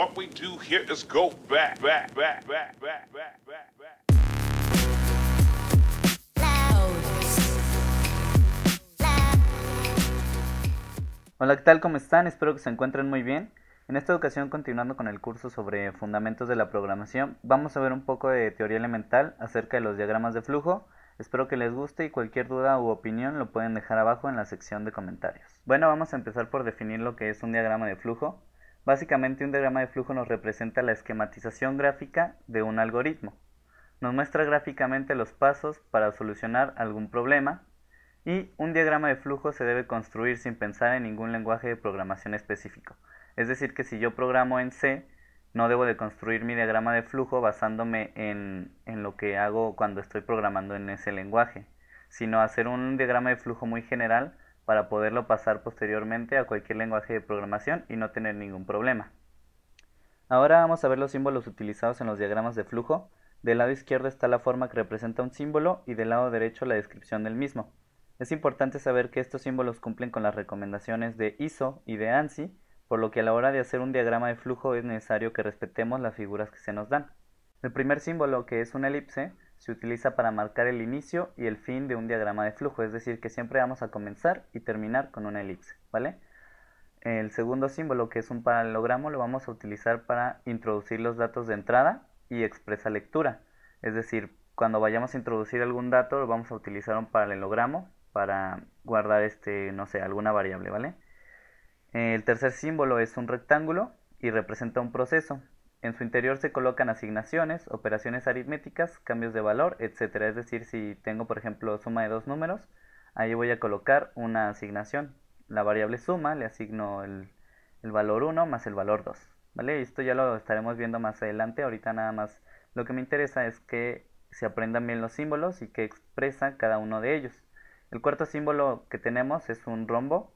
What we do here is go Hola, ¿qué tal? ¿Cómo están? Espero que se encuentren muy bien. En esta ocasión, continuando con el curso sobre fundamentos de la programación, vamos a ver un poco de teoría elemental acerca de los diagramas de flujo. Espero que les guste y cualquier duda u opinión lo pueden dejar abajo en la sección de comentarios. Bueno, vamos a empezar por definir lo que es un diagrama de flujo. Básicamente un diagrama de flujo nos representa la esquematización gráfica de un algoritmo. Nos muestra gráficamente los pasos para solucionar algún problema y un diagrama de flujo se debe construir sin pensar en ningún lenguaje de programación específico. Es decir, que si yo programo en C, no debo de construir mi diagrama de flujo basándome en, en lo que hago cuando estoy programando en ese lenguaje, sino hacer un diagrama de flujo muy general para poderlo pasar posteriormente a cualquier lenguaje de programación y no tener ningún problema. Ahora vamos a ver los símbolos utilizados en los diagramas de flujo. Del lado izquierdo está la forma que representa un símbolo y del lado derecho la descripción del mismo. Es importante saber que estos símbolos cumplen con las recomendaciones de ISO y de ANSI, por lo que a la hora de hacer un diagrama de flujo es necesario que respetemos las figuras que se nos dan. El primer símbolo, que es una elipse, se utiliza para marcar el inicio y el fin de un diagrama de flujo, es decir, que siempre vamos a comenzar y terminar con una elipse, ¿vale? El segundo símbolo, que es un paralelogramo, lo vamos a utilizar para introducir los datos de entrada y expresa lectura, es decir, cuando vayamos a introducir algún dato, lo vamos a utilizar un paralelogramo para guardar este, no sé, alguna variable, ¿vale? El tercer símbolo es un rectángulo y representa un proceso, en su interior se colocan asignaciones, operaciones aritméticas, cambios de valor, etc. Es decir, si tengo, por ejemplo, suma de dos números, ahí voy a colocar una asignación. La variable suma le asigno el, valor 1 más el valor 2. ¿Vale? Esto ya lo estaremos viendo más adelante. Ahorita nada más lo que me interesa es que se aprendan bien los símbolos y que expresa cada uno de ellos. El cuarto símbolo que tenemos es un rombo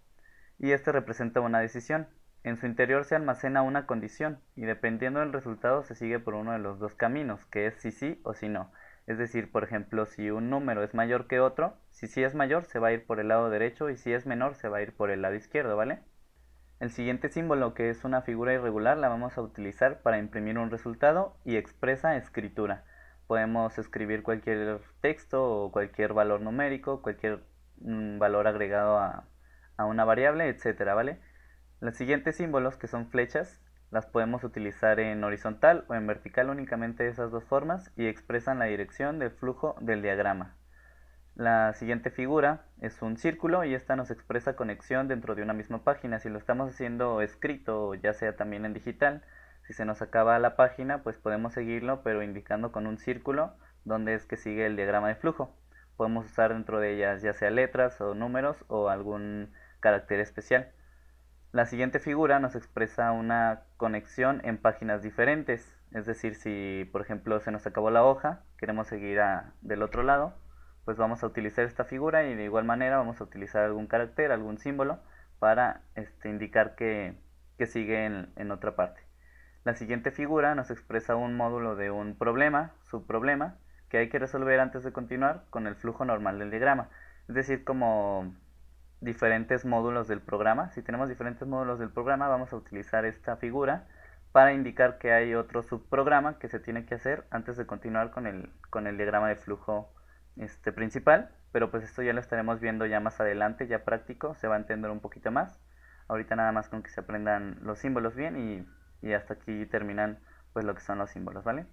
y este representa una decisión. En su interior se almacena una condición y dependiendo del resultado se sigue por uno de los dos caminos, que es si sí o si no. Es decir, por ejemplo, si un número es mayor que otro, si sí es mayor se va a ir por el lado derecho y si es menor se va a ir por el lado izquierdo, ¿vale? El siguiente símbolo, que es una figura irregular, la vamos a utilizar para imprimir un resultado y expresa escritura. Podemos escribir cualquier texto o cualquier valor numérico, cualquier mm, valor agregado a, una variable, etcétera, ¿vale? Los siguientes símbolos, que son flechas, las podemos utilizar en horizontal o en vertical únicamente de esas dos formas y expresan la dirección del flujo del diagrama. La siguiente figura es un círculo y esta nos expresa conexión dentro de una misma página. Si lo estamos haciendo escrito o ya sea también en digital, si se nos acaba la página, pues podemos seguirlo pero indicando con un círculo donde es que sigue el diagrama de flujo. Podemos usar dentro de ellas ya sea letras o números o algún carácter especial. La siguiente figura nos expresa una conexión en páginas diferentes, es decir, si por ejemplo se nos acabó la hoja, queremos seguir del otro lado, pues vamos a utilizar esta figura y de igual manera vamos a utilizar algún carácter, algún símbolo para este, indicar que, sigue en, en otra parte. La siguiente figura nos expresa un módulo de un problema, subproblema, que hay que resolver antes de continuar con el flujo normal del diagrama. Es decir, como diferentes módulos del programa. Si tenemos diferentes módulos del programa, vamos a utilizar esta figura para indicar que hay otro subprograma que se tiene que hacer antes de continuar con el, con el diagrama de flujo este, principal. Pero pues esto ya lo estaremos viendo ya más adelante, ya práctico, se va a entender un poquito más. Ahorita nada más con que se aprendan los símbolos bien y, y hasta aquí terminan pues lo que son los símbolos, ¿vale?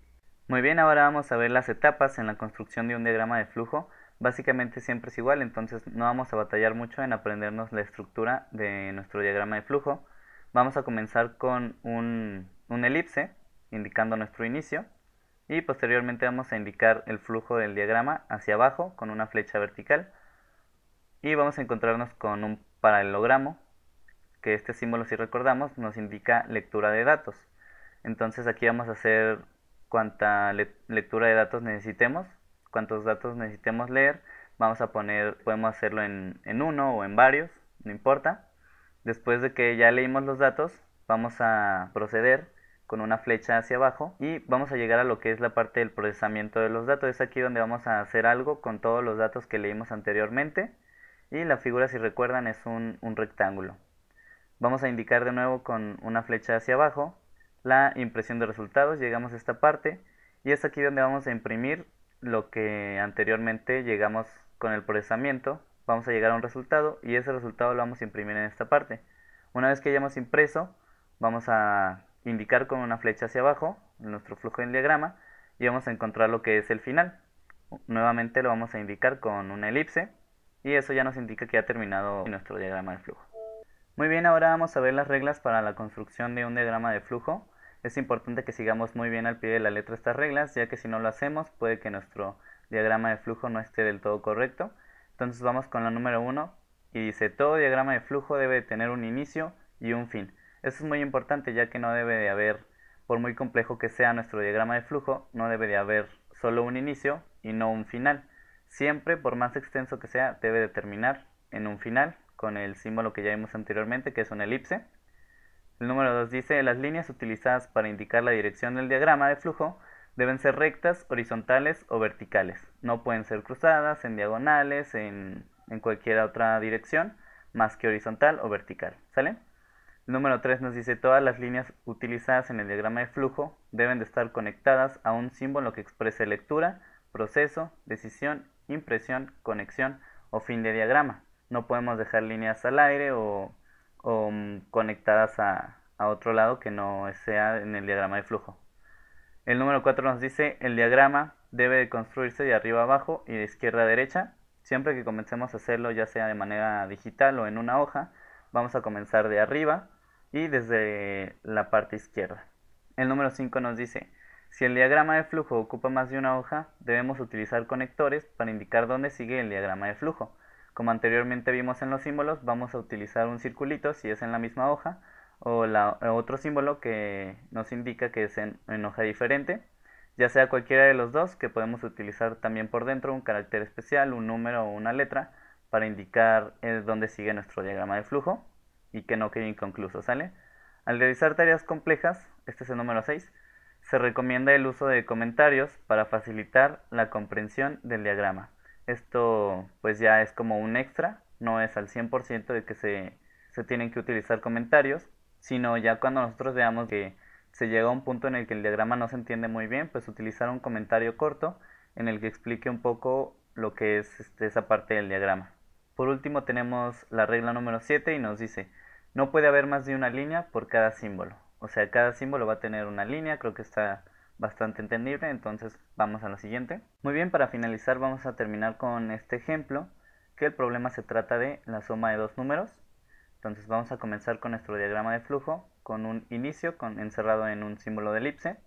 Muy bien, ahora vamos a ver las etapas en la construcción de un diagrama de flujo básicamente siempre es igual, entonces no vamos a batallar mucho en aprendernos la estructura de nuestro diagrama de flujo. Vamos a comenzar con un, un elipse indicando nuestro inicio y posteriormente vamos a indicar el flujo del diagrama hacia abajo con una flecha vertical y vamos a encontrarnos con un paralelogramo que este símbolo si recordamos nos indica lectura de datos entonces aquí vamos a hacer cuanta lectura de datos necesitemos cuántos datos necesitemos leer. Vamos a poner, podemos hacerlo en, uno o en varios, no importa. Después de que ya leímos los datos, vamos a proceder con una flecha hacia abajo y vamos a llegar a lo que es la parte del procesamiento de los datos. Es aquí donde vamos a hacer algo con todos los datos que leímos anteriormente y la figura si recuerdan es un, un rectángulo. Vamos a indicar de nuevo con una flecha hacia abajo la impresión de resultados, llegamos a esta parte y es aquí donde vamos a imprimir lo que anteriormente llegamos con el procesamiento, vamos a llegar a un resultado y ese resultado lo vamos a imprimir en esta parte. Una vez que hayamos impreso, vamos a indicar con una flecha hacia abajo nuestro flujo del diagrama y vamos a encontrar lo que es el final. Nuevamente lo vamos a indicar con una elipse y eso ya nos indica que ha terminado nuestro diagrama de flujo. Muy bien, ahora vamos a ver las reglas para la construcción de un diagrama de flujo es importante que sigamos muy bien al pie de la letra estas reglas, ya que si no lo hacemos puede que nuestro diagrama de flujo no esté del todo correcto. Entonces vamos con la número 1 y dice todo diagrama de flujo debe tener un inicio y un fin. Eso es muy importante ya que no debe de haber, por muy complejo que sea nuestro diagrama de flujo, no debe de haber solo un inicio y no un final. Siempre, por más extenso que sea, debe de terminar en un final con el símbolo que ya vimos anteriormente que es una elipse. El número 2 dice, las líneas utilizadas para indicar la dirección del diagrama de flujo deben ser rectas, horizontales o verticales. No pueden ser cruzadas, en diagonales, en, cualquier otra dirección, más que horizontal o vertical. ¿Sale? El número 3 nos dice, todas las líneas utilizadas en el diagrama de flujo deben de estar conectadas a un símbolo que exprese lectura, proceso, decisión, impresión, conexión o fin de diagrama. No podemos dejar líneas al aire o o mm, conectadas a, otro lado que no sea en el diagrama de flujo. El número 4 nos dice, el diagrama debe construirse de arriba abajo y de izquierda a derecha. Siempre que comencemos a hacerlo, ya sea de manera digital o en una hoja, vamos a comenzar de arriba y desde la parte izquierda. El número 5 nos dice, si el diagrama de flujo ocupa más de una hoja, debemos utilizar conectores para indicar dónde sigue el diagrama de flujo. Como anteriormente vimos en los símbolos, vamos a utilizar un circulito si es en la misma hoja o otro símbolo que nos indica que es en, hoja diferente. Ya sea cualquiera de los dos, que podemos utilizar también por dentro un carácter especial, un número o una letra para indicar eh, dónde sigue nuestro diagrama de flujo y que no quede inconcluso, ¿sale? Al realizar tareas complejas, este es el número 6, se recomienda el uso de comentarios para facilitar la comprensión del diagrama. Esto pues ya es como un extra, no es al 100% de que se, se tienen que utilizar comentarios, sino ya cuando nosotros veamos que se llega a un punto en el que el diagrama no se entiende muy bien, pues utilizar un comentario corto en el que explique un poco lo que es este, esa parte del diagrama. Por último tenemos la regla número 7 y nos dice, no puede haber más de una línea por cada símbolo. O sea, cada símbolo va a tener una línea, creo que está bastante entendible, entonces vamos a lo siguiente. Muy bien, para finalizar vamos a terminar con este ejemplo, que el problema se trata de la suma de dos números. Entonces vamos a comenzar con nuestro diagrama de flujo, con un inicio con, encerrado en un símbolo de elipse.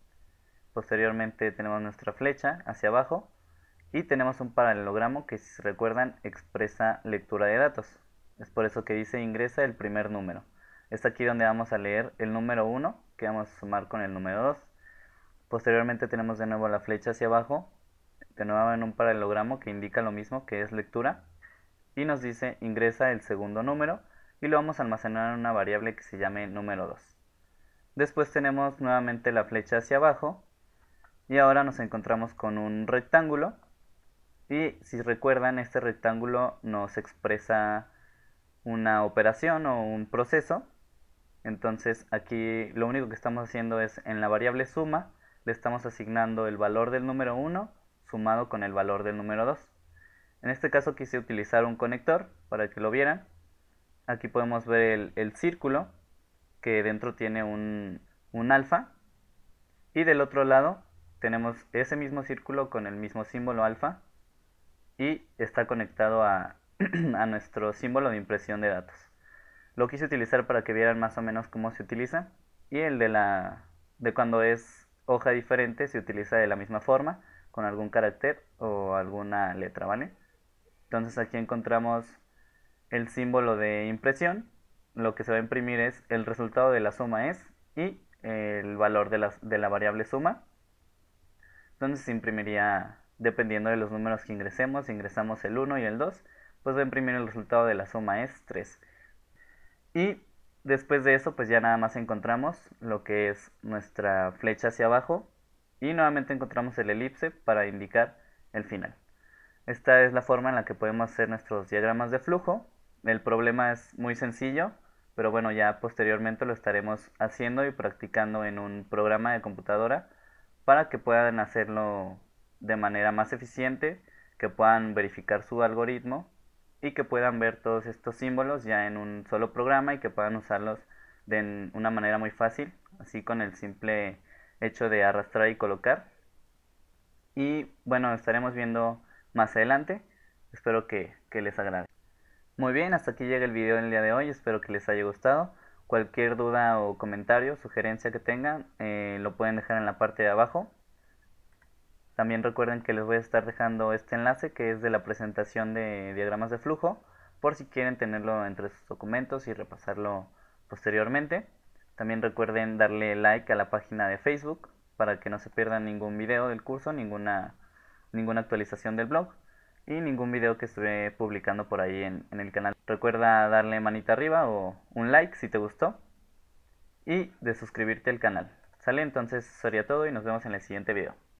Posteriormente tenemos nuestra flecha hacia abajo y tenemos un paralelogramo que si recuerdan expresa lectura de datos. Es por eso que dice ingresa el primer número. Es aquí donde vamos a leer el número 1 que vamos a sumar con el número 2 Posteriormente tenemos de nuevo la flecha hacia abajo, de nuevo en un paralelogramo que indica lo mismo que es lectura y nos dice ingresa el segundo número y lo vamos a almacenar en una variable que se llame número 2. Después tenemos nuevamente la flecha hacia abajo y ahora nos encontramos con un rectángulo y si recuerdan este rectángulo nos expresa una operación o un proceso entonces aquí lo único que estamos haciendo es en la variable suma le estamos asignando el valor del número 1 sumado con el valor del número 2. En este caso quise utilizar un conector para que lo vieran. Aquí podemos ver el, círculo que dentro tiene un, alfa y del otro lado tenemos ese mismo círculo con el mismo símbolo alfa y está conectado a, nuestro símbolo de impresión de datos. Lo quise utilizar para que vieran más o menos cómo se utiliza y el de la de cuando es hoja diferente se utiliza de la misma forma, con algún carácter o alguna letra, ¿vale? Entonces aquí encontramos el símbolo de impresión. Lo que se va a imprimir es el resultado de la suma es y el valor de la, de la variable suma. Entonces se imprimiría dependiendo de los números que ingresemos. Si ingresamos el 1 y el 2, pues va a imprimir el resultado de la suma es 3. Y después de eso, pues ya nada más encontramos lo que es nuestra flecha hacia abajo y nuevamente encontramos el elipse para indicar el final. Esta es la forma en la que podemos hacer nuestros diagramas de flujo. El problema es muy sencillo, pero bueno, ya posteriormente lo estaremos haciendo y practicando en un programa de computadora para que puedan hacerlo de manera más eficiente, que puedan verificar su algoritmo y que puedan ver todos estos símbolos ya en un solo programa y que puedan usarlos de una manera muy fácil, así con el simple hecho de arrastrar y colocar. Y bueno, estaremos viendo más adelante. Espero que, les agrade. Muy bien, hasta aquí llega el video del día de hoy. Espero que les haya gustado. Cualquier duda o comentario, sugerencia que tengan, eh, lo pueden dejar en la parte de abajo. También recuerden que les voy a estar dejando este enlace que es de la presentación de diagramas de flujo por si quieren tenerlo entre sus documentos y repasarlo posteriormente. También recuerden darle like a la página de Facebook para que no se pierdan ningún video del curso, ninguna, ninguna actualización del blog y ningún video que estuve publicando por ahí en, el canal. Recuerda darle manita arriba o un like si te gustó y de suscribirte al canal. Sale entonces, sería todo y nos vemos en el siguiente video.